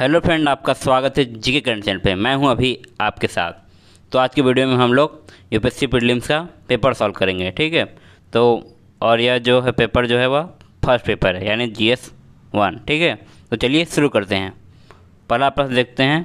hello friend आपका स्वागत है जीके करंट चैनल पे मैं हूं अभी आपके साथ तो आज की वीडियो में हम लोग यूपीएससी प्रीलिम्स का पेपर सॉल्व करेंगे ठीक है तो और यह जो है पेपर जो है वह फर्स्ट पेपर है यानी जी एस वन ठीक है तो चलिए शुरू करते हैं पहला प्रश्न देखते हैं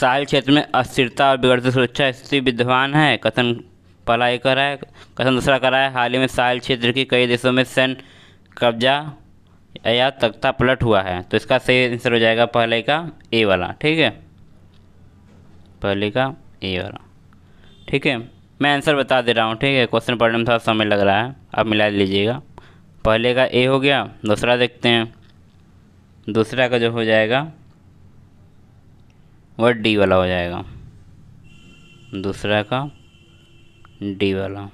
साल क्षेत्र में अस्थिरता और बिगड़ती सुरक्षा स्थिति विद्यमान है कथन पहला एक करा है कथन दूसरा करा है हाल ही में साहल क्षेत्र के कई देशों में सैन्य कब्जा या तख्ता पलट हुआ है तो इसका सही आंसर हो जाएगा पहले का ए वाला ठीक है पहले का ए वाला ठीक है मैं आंसर बता दे रहा हूँ ठीक है क्वेश्चन पढ़ने में थोड़ा समय लग रहा है आप मिला लीजिएगा पहले का ए हो गया दूसरा देखते हैं दूसरा का जो हो जाएगा वह डी वाला हो जाएगा दूसरा का डी वाला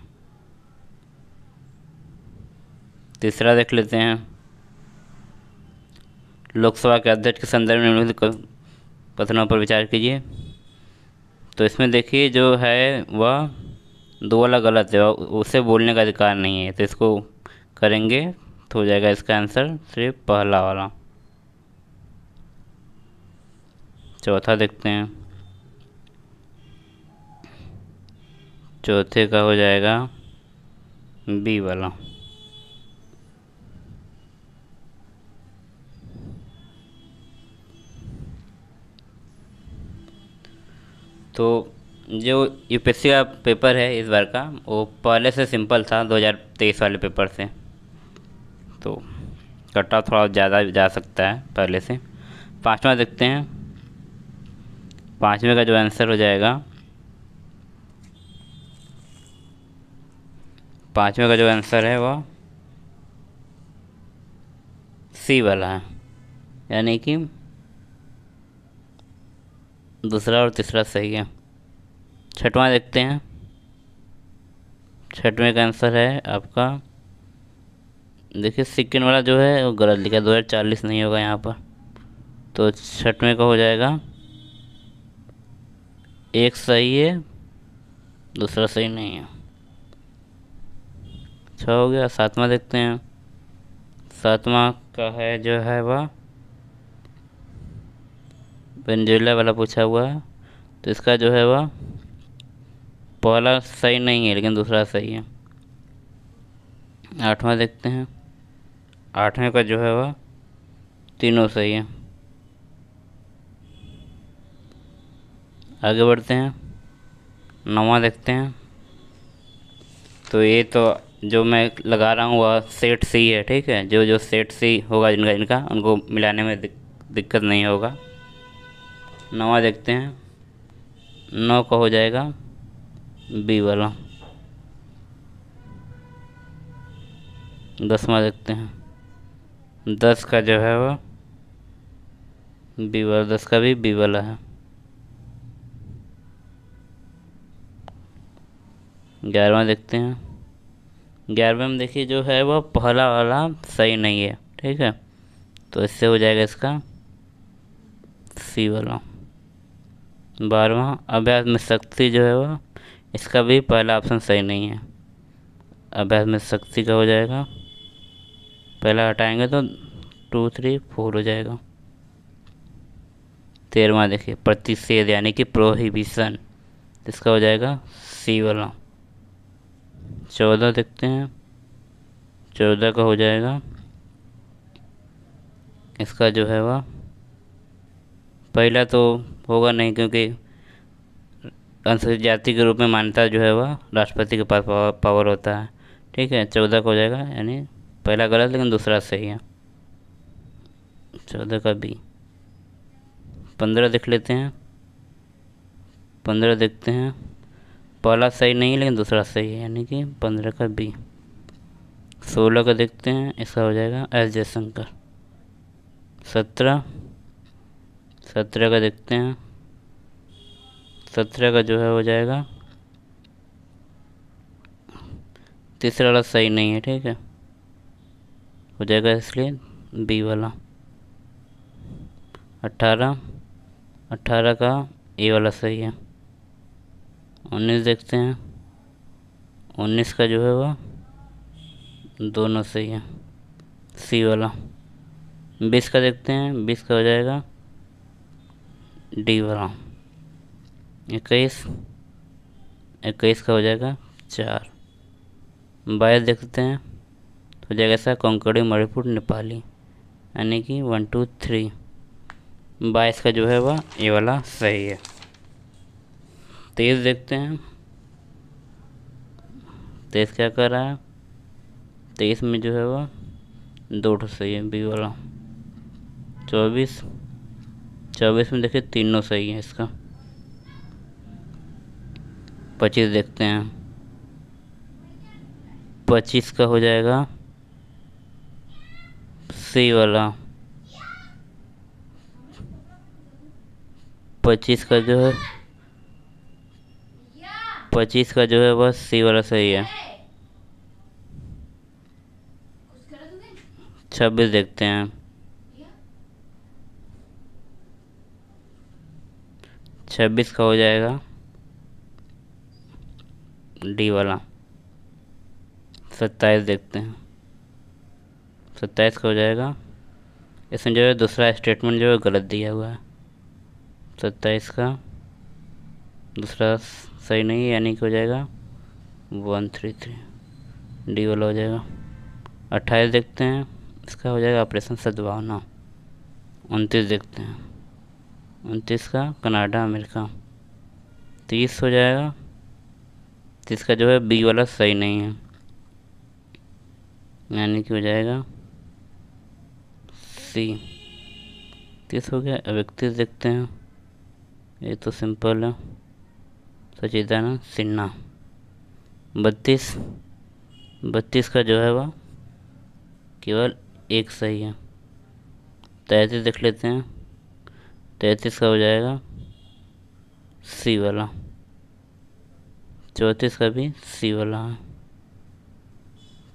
तीसरा देख लेते हैं लोकसभा के अध्यक्ष के संदर्भ में निम्नलिखित कथनों पर विचार कीजिए तो इसमें देखिए जो है वह दो वाला गलत है उसे बोलने का अधिकार नहीं है तो इसको करेंगे तो हो जाएगा इसका आंसर सिर्फ पहला वाला चौथा देखते हैं चौथे का हो जाएगा बी वाला तो जो यूपीएससी का पेपर है इस बार का वो पहले से सिंपल था 2023 वाले पेपर से तो कटा थोड़ा ज़्यादा जा सकता है पहले से पाँचवा देखते हैं पाँचवें का जो आंसर हो जाएगा पाँचवें का जो आंसर है वह सी वाला है यानी कि दूसरा और तीसरा सही है छठवां देखते हैं छठवें का आंसर है आपका देखिए सिक्किन वाला जो है वो गलत लिखा है दो हज़ार चालीस नहीं होगा यहाँ पर तो छठवें का हो जाएगा एक सही है दूसरा सही नहीं है अच्छा हो गया सातवां देखते हैं सातवां का है जो है वह वेंजुला वाला पूछा हुआ है तो इसका जो है वह पहला सही नहीं है लेकिन दूसरा सही है आठवां देखते हैं आठवें का जो है वह तीनों सही है आगे बढ़ते हैं नवा देखते हैं तो ये तो जो मैं लगा रहा हूँ वह सेट सी है ठीक है जो जो सेट सी होगा जिनका जिनका उनको मिलाने में दिक, दिक्कत नहीं होगा नवा देखते हैं नौ का हो जाएगा बी वाला दसवा देखते हैं दस का जो है वो बी वाला दस का भी बी वाला है ग्यारहवा देखते हैं ग्यारहवें में देखिए जो है वह पहला वाला सही नहीं है ठीक है तो इससे हो जाएगा इसका सी वाला बारहवा अभ्यास में शक्ति जो है वह इसका भी पहला ऑप्शन सही नहीं है अभ्यास में शक्ति का हो जाएगा पहला हटाएंगे तो टू थ्री फोर हो जाएगा तेरहवा देखिए प्रतिषेध यानी कि प्रोहिबिशन इसका हो जाएगा सी वाला चौदह देखते हैं चौदह का हो जाएगा इसका जो है वह पहला तो होगा नहीं क्योंकि अनुसूचित जाति के रूप में मान्यता जो है वह राष्ट्रपति के पास पावर होता है ठीक है चौदह का हो जाएगा यानी पहला गलत लेकिन दूसरा सही है चौदह का बी पंद्रह देख लेते हैं पंद्रह देखते हैं पहला सही नहीं लेकिन दूसरा सही है यानी कि पंद्रह का बी सोलह का देखते हैं इसका हो जाएगा एस जयशंकर सत्रह सत्रह का देखते हैं सत्रह का जो है हो जाएगा तीसरा वाला सही नहीं है ठीक है हो जाएगा इसलिए बी वाला अट्ठारह अट्ठारह का ए वाला सही है उन्नीस देखते हैं उन्नीस का जो है वह दोनों सही है सी वाला बीस का देखते हैं बीस का हो जाएगा डी वाला इक्कीस इक्कीस का हो जाएगा चार बाईस देखते हैं तो हो जाएगा ऐसा कंकड़ी मणिपुर नेपाली यानी कि वन टू थ्री बाईस का जो है वह ये वाला सही है तेईस देखते हैं तेईस क्या कर रहा है तेईस में जो है वह दो ठो सही है बी वाला चौबीस चौबीस में देखिए तीनों सही है इसका पच्चीस देखते हैं पच्चीस का हो जाएगा सी वाला पच्चीस का जो है पच्चीस का जो है बस सी वाला सही है छब्बीस देखते हैं छब्बीस का हो जाएगा डी वाला सत्ताईस देखते हैं सत्ताईस का हो जाएगा इसमें जो है दूसरा स्टेटमेंट जो है गलत दिया हुआ है सत्ताईस का दूसरा सही नहीं यानी कि हो जाएगा वन थ्री थ्री डी वाला हो जाएगा अट्ठाईस देखते हैं इसका हो जाएगा ऑपरेशन सद्भावना उनतीस देखते हैं उनतीस का कनाडा अमेरिका तीस हो जाएगा तीस इसका जो है बी वाला सही नहीं है यानी कि हो जाएगा सी तीस हो गया अब इकतीस देखते हैं ये तो सिंपल है सचिदाना सिन्हा बत्तीस बत्तीस का जो है वह केवल एक सही है तैतीस देख लेते हैं तैंतीस का हो जाएगा सी वाला चौंतीस का भी सी वाला है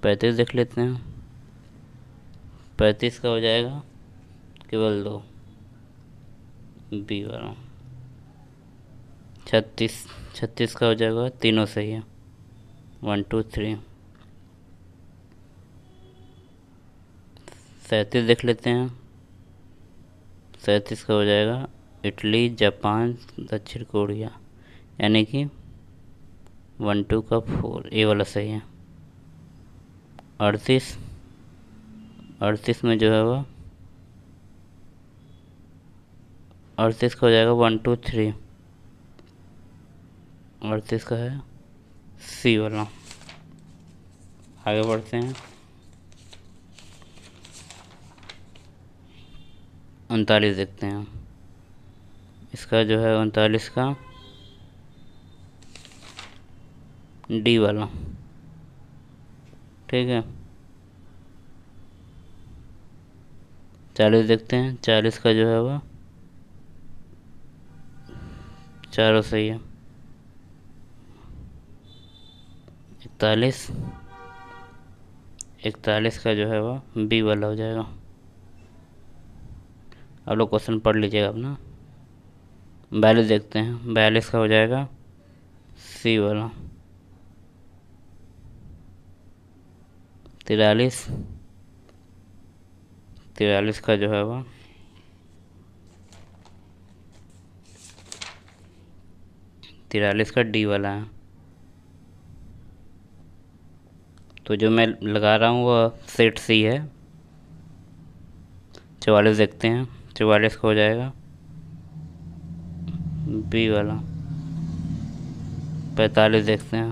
पैंतीस देख लेते हैं पैंतीस का हो जाएगा केवल दो बी वाला छत्तीस छत्तीस का हो जाएगा तीनों सही है वन टू थ्री सैंतीस देख लेते हैं सैंतीस का हो जाएगा इटली जापान दक्षिण कोरिया यानी कि वन टू का फोर ये वाला सही है अड़तीस अड़तीस में जो है वह अड़तीस का हो जाएगा वन टू थ्री अड़तीस का है सी वाला आगे बढ़ते हैं उनतालीस देखते हैं इसका जो है उनतालीस का डी वाला ठीक है चालीस देखते हैं चालीस का जो है वह चारों सही है इकतालीस इकतालीस का जो है वह बी वाला हो जाएगा आप लोग क्वेश्चन पढ़ लीजिएगा अपना बयालीस देखते हैं बयालीस का हो जाएगा सी वाला तिरालीस तिरालीस का जो है वह तिरालीस का डी वाला है तो जो मैं लगा रहा हूँ वह सेट सी है चवालीस देखते हैं चौवालीस का हो जाएगा बी वाला पैंतालीस देखते हैं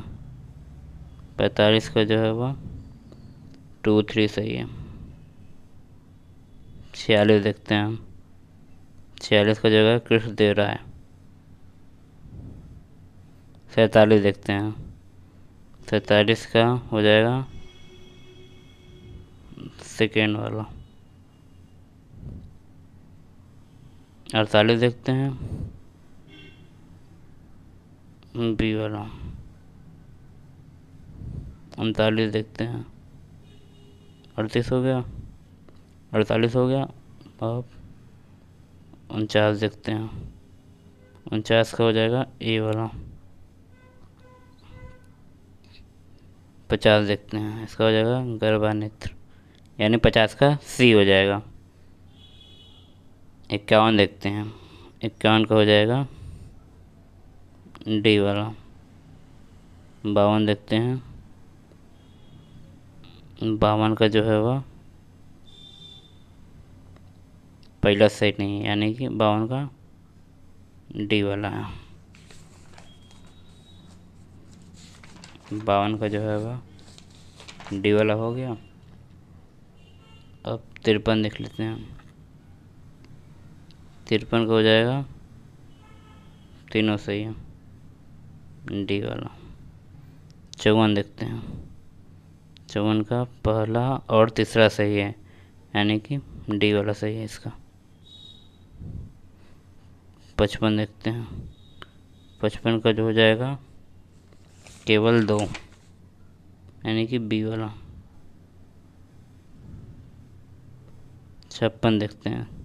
पैंतालीस का जो है वह टू थ्री सही है छियालीस देखते हैं हम छियालीस का जगह कृष्ण दे रहा है सैंतालीस देखते हैं सैंतालीस का हो जाएगा सेकेंड वाला अड़तालीस देखते हैं बी वाला उनतालीस देखते हैं अड़तीस हो गया अड़तालीस हो गया अब उनचास देखते हैं उनचास का हो जाएगा ए वाला पचास देखते हैं इसका हो जाएगा गर्भा नेत्र यानी पचास का सी हो जाएगा इक्यावन देखते हैं इक्यावन का हो जाएगा डी वाला बावन देखते हैं बावन का जो है वह पहला सेट नहीं है यानी कि बावन का डी वाला है बावन का जो है वह डी वाला हो गया अब तिरपन देख लेते हैं तिरपन का हो जाएगा तीनों सही है डी वाला चौवन देखते हैं चौवन का पहला और तीसरा सही है यानी कि डी वाला सही है इसका पचपन देखते हैं पचपन का जो हो जाएगा केवल दो यानी कि बी वाला छप्पन देखते हैं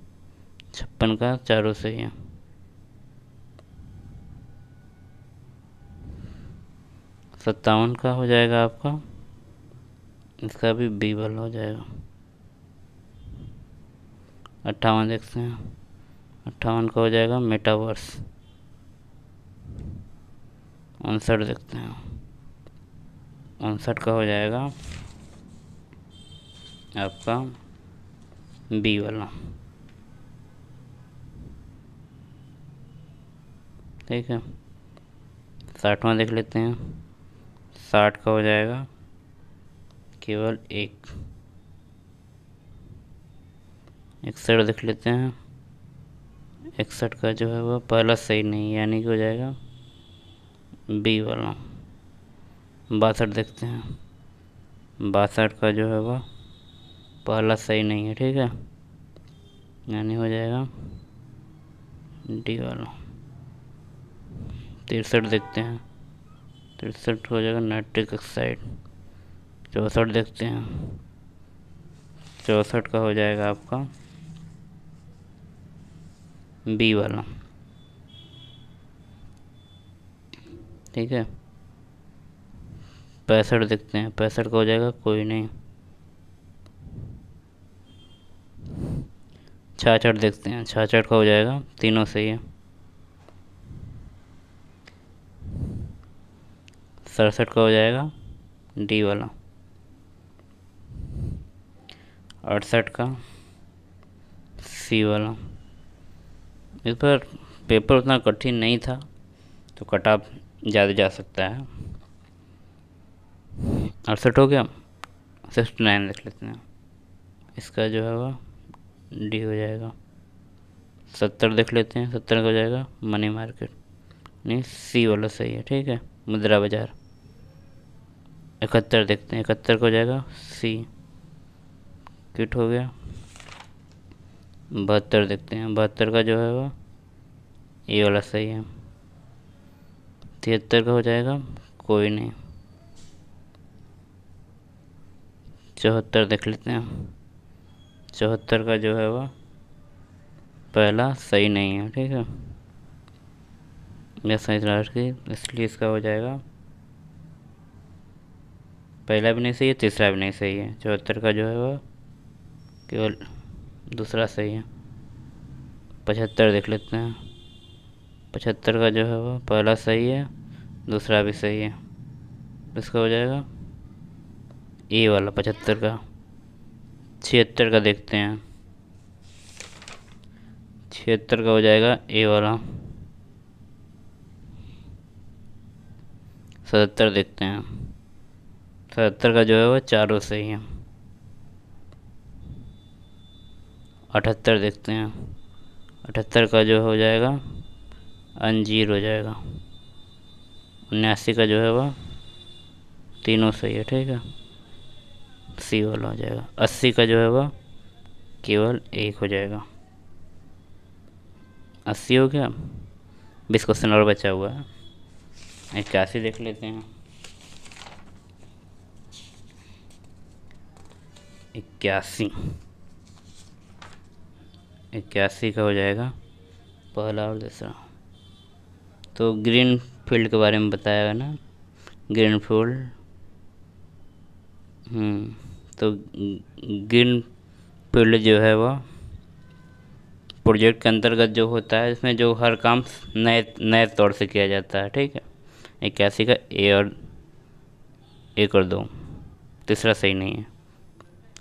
छप्पन का चारों से यहाँ सत्तावन का हो जाएगा आपका इसका भी बी बल हो जाएगा अट्ठावन देखते हैं अट्ठावन का हो जाएगा मेटावर्स उनसठ देखते हैं उनसठ का हो जाएगा आपका बी वाला ठीक है साठवां देख लेते हैं साठ का हो जाएगा केवल एक इकसठ देख लेते हैं इकसठ का जो है वह पहला सही नहीं यानी कि हो जाएगा बी वाला बासठ देखते हैं बासठ का जो है वह पहला सही नहीं है ठीक है यानी हो जाएगा डी वाला तिरसठ देखते हैं तिरसठ हो जाएगा नाइट्रिक ऑक्साइड चौंसठ देखते हैं चौंसठ का हो जाएगा आपका बी वाला ठीक है पैंसठ देखते हैं पैंसठ का हो जाएगा कोई नहीं छाछठ देखते हैं छाछठ का हो जाएगा तीनों सही है सड़सठ का हो जाएगा डी वाला अड़सठ का सी वाला इस पर पेपर उतना कठिन नहीं था तो कट ज़्यादा जा सकता है अड़सठ हो गया सिक्सटी नाइन लिख लेते हैं इसका जो है वो डी हो जाएगा सत्तर देख लेते हैं सत्तर का हो जाएगा मनी मार्केट नहीं सी वाला सही है ठीक है मुद्रा बाजार इकहत्तर देखते हैं इकहत्तर को जाएगा सी किट हो गया बहत्तर देखते हैं बहत्तर का जो है वह ये वाला सही है तिहत्तर का हो जाएगा कोई नहीं चौहत्तर देख लेते हैं चौहत्तर का जो है वह पहला सही नहीं है ठीक है यह सही लास्ट की इसलिए इसका हो जाएगा पहला भी नहीं सही है तीसरा भी नहीं सही है चौहत्तर का जो है वह केवल दूसरा सही है पचहत्तर देख लेते हैं पचहत्तर का जो है वह पहला सही है दूसरा भी सही है इसका हो जाएगा ए वाला पचहत्तर का छिहत्तर का देखते हैं छिहत्तर का हो जाएगा ए वाला सतहत्तर देखते हैं सत्तर का जो है वो चारों से ही है अठहत्तर देखते हैं अठहत्तर का जो हो जाएगा अंजीर हो जाएगा उन्यासी का जो है वह तीनों सही है ठीक है सी वाला हो जाएगा अस्सी का जो है वह केवल एक हो जाएगा अस्सी हो गया बीस क्वेश्चन और बचा हुआ है इक्यासी देख लेते हैं इक्यासी इक्यासी का हो जाएगा पहला और दूसरा तो ग्रीन फील्ड के बारे में बताया है ना ग्रीन फील्ड हम्म, तो ग्रीन फील्ड जो है वह प्रोजेक्ट के अंतर्गत जो होता है इसमें जो हर काम नए नए तौर से किया जाता है ठीक है इक्यासी का ए और एक और दो तीसरा सही नहीं है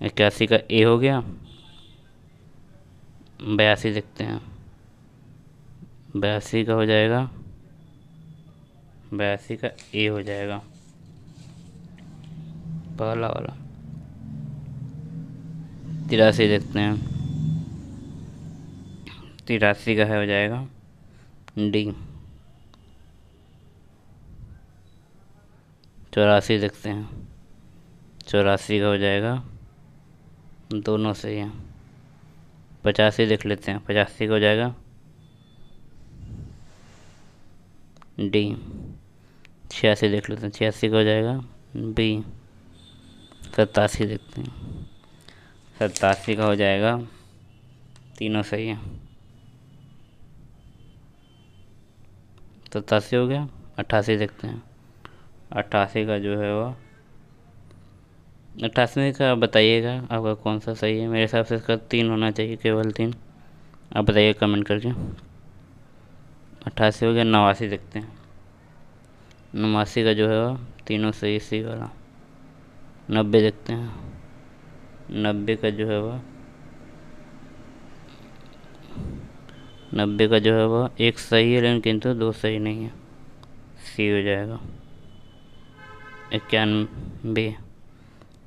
इक्यासी का ए हो गया बयासी देखते हैं बयासी का हो जाएगा बयासी का ए हो जाएगा पहला वाला तिरासी देखते हैं तिरासी का है हो जाएगा डी चौरासी देखते हैं चौरासी का हो जाएगा दोनों से ही पचासी देख लेते हैं पचासी का हो जाएगा डी छियासी देख लेते हैं छियासी का हो जाएगा बी सतासी देखते हैं सतासी का हो जाएगा तीनों सही है सतासी हो गया अट्ठासी देखते हैं अट्ठासी का जो है वह अट्ठासवीं का बताइएगा आपका कौन सा सही है मेरे हिसाब से इसका तीन होना चाहिए केवल तीन आप बताइए कमेंट करके अट्ठासी हो गया नवासी देखते हैं नवासी का जो है वो तीनों सही सी वाला नब्बे देखते हैं नब्बे का जो है वह नब्बे का जो है वह एक सही है लेकिन किंतु दो सही नहीं है सी हो जाएगा इक्यानवे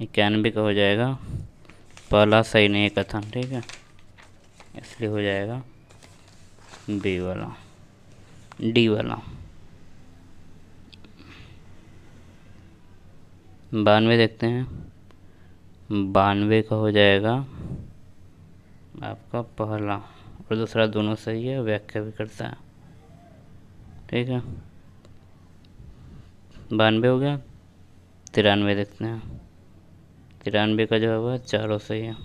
इक्यानवे का हो जाएगा पहला सही नहीं है था ठीक है इसलिए हो जाएगा बी वाला डी वाला बानवे देखते हैं बानवे का हो जाएगा आपका पहला और दूसरा दोनों सही है व्याख्या भी करता है ठीक है बानवे हो गया तिरानवे देखते हैं तिरानवे का जवाब है चारों सही है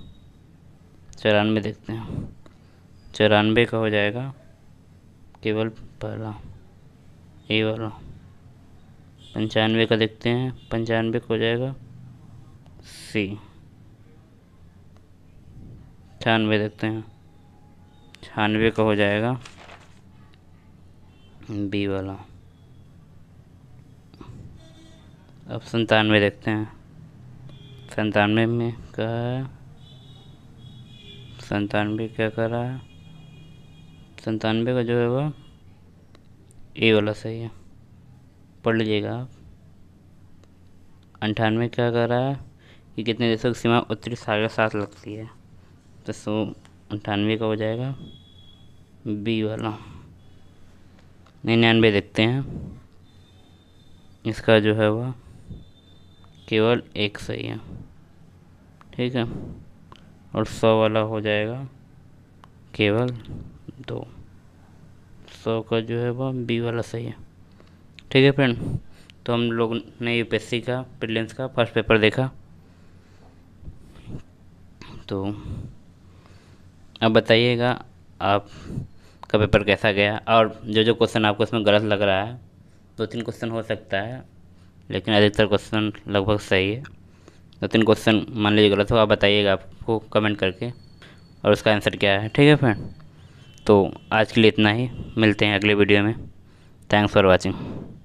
चौरानवे देखते हैं चौरानवे का हो जाएगा केवल पहला ए वाला पंचानवे का देखते हैं पंचानवे का हो जाएगा सी छानवे देखते हैं छानवे का हो जाएगा बी वाला अब संतानवे देखते हैं संतानवे में का है संतानवे क्या कर रहा है संतानवे का जो है वो ए वाला सही है पढ़ लीजिएगा आप अंठानवे क्या कर रहा है कि कितने देशों की सीमा उत्तरी सागर साथ लगती है तो सो अंठानवे का हो जाएगा बी वाला निन्यानवे देखते हैं इसका जो है वह केवल एक सही है ठीक है और सौ वाला हो जाएगा केवल दो सौ का जो है वह बी वाला सही है ठीक है फ्रेंड तो हम लोग ने सी का प्रिलियंस का फर्स्ट पेपर देखा तो अब बताइएगा आपका पेपर कैसा गया और जो जो क्वेश्चन आपको इसमें गलत लग रहा है दो तीन क्वेश्चन हो सकता है लेकिन अधिकतर क्वेश्चन लगभग सही है दो तीन क्वेश्चन मान लीजिए गलत हो आप बताइएगा आपको कमेंट करके और उसका आंसर क्या है ठीक है फ्रेंड तो आज के लिए इतना ही मिलते हैं अगले वीडियो में थैंक्स फॉर वॉचिंग